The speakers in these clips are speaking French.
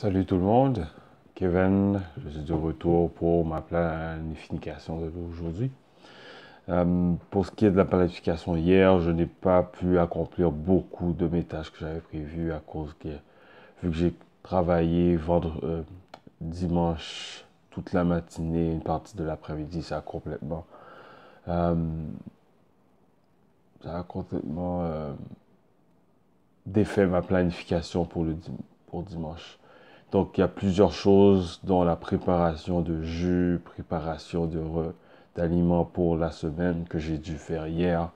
Salut tout le monde, Kevin, je suis de retour pour ma planification d'aujourd'hui. Euh, pour ce qui est de la planification hier, je n'ai pas pu accomplir beaucoup de mes tâches que j'avais prévues à cause que, vu que j'ai travaillé vendre, euh, dimanche toute la matinée, une partie de l'après-midi, ça a complètement. Euh, ça a complètement défait ma planification pour, le, pour dimanche. Donc il y a plusieurs choses dans la préparation de jus, préparation d'aliments pour la semaine que j'ai dû faire hier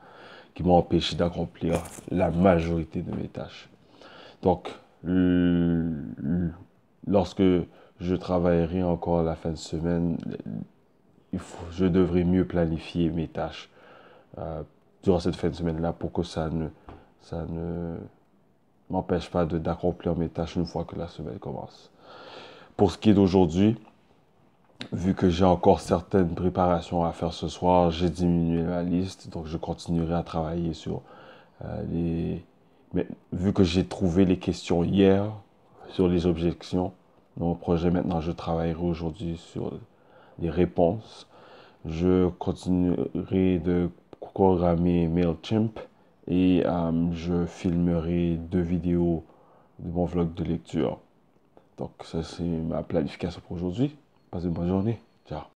qui m'ont empêché d'accomplir la majorité de mes tâches. Donc lorsque je travaillerai encore la fin de semaine, je devrais mieux planifier mes tâches euh, durant cette fin de semaine-là pour que ça ne, ça ne m'empêche pas d'accomplir mes tâches une fois que la semaine commence. Pour ce qui est d'aujourd'hui, vu que j'ai encore certaines préparations à faire ce soir, j'ai diminué ma liste, donc je continuerai à travailler sur euh, les... Mais vu que j'ai trouvé les questions hier sur les objections dans mon projet, maintenant je travaillerai aujourd'hui sur les réponses. Je continuerai de programmer MailChimp et euh, je filmerai deux vidéos de mon vlog de lecture. Donc ça c'est ma planification pour aujourd'hui. Passez une bonne journée. Ciao.